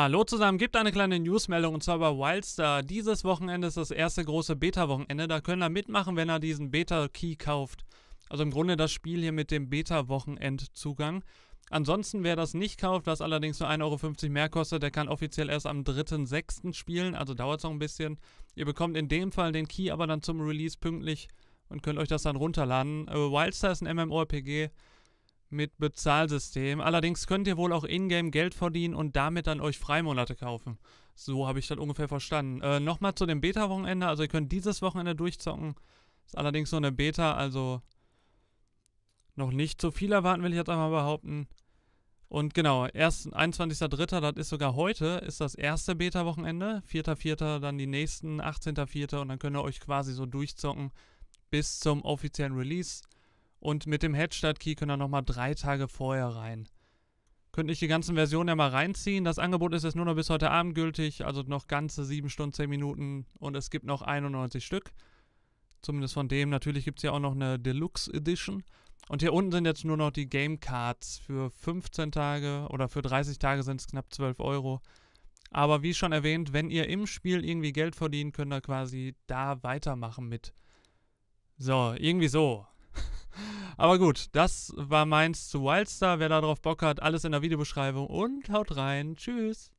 Hallo zusammen, gibt eine kleine Newsmeldung und zwar bei Wildstar. Dieses Wochenende ist das erste große Beta-Wochenende. Da können er mitmachen, wenn er diesen Beta-Key kauft. Also im Grunde das Spiel hier mit dem Beta-Wochenendzugang. Ansonsten, wer das nicht kauft, was allerdings nur 1,50 Euro mehr kostet, der kann offiziell erst am 3.6. spielen, also dauert es noch ein bisschen. Ihr bekommt in dem Fall den Key aber dann zum Release pünktlich und könnt euch das dann runterladen. Äh, Wildstar ist ein MMORPG mit Bezahlsystem. Allerdings könnt ihr wohl auch Ingame Geld verdienen und damit dann euch Freimonate kaufen. So habe ich das ungefähr verstanden. Äh, Nochmal zu dem Beta-Wochenende. Also ihr könnt dieses Wochenende durchzocken. Ist allerdings nur eine Beta, also noch nicht zu so viel erwarten, will ich jetzt einmal behaupten. Und genau, 21.03., das ist sogar heute, ist das erste Beta-Wochenende. 4.04., dann die nächsten, 18.04. Und dann könnt ihr euch quasi so durchzocken bis zum offiziellen Release. Und mit dem Head statt Key können ihr nochmal drei Tage vorher rein. Könnte ich die ganzen Versionen ja mal reinziehen. Das Angebot ist jetzt nur noch bis heute Abend gültig, also noch ganze 7 Stunden, 10 Minuten und es gibt noch 91 Stück. Zumindest von dem. Natürlich gibt es ja auch noch eine Deluxe Edition. Und hier unten sind jetzt nur noch die Game Cards. Für 15 Tage oder für 30 Tage sind es knapp 12 Euro. Aber wie schon erwähnt, wenn ihr im Spiel irgendwie Geld verdient, könnt ihr quasi da weitermachen mit. So, irgendwie so. Aber gut, das war meins zu Wildstar. Wer da drauf Bock hat, alles in der Videobeschreibung und haut rein. Tschüss.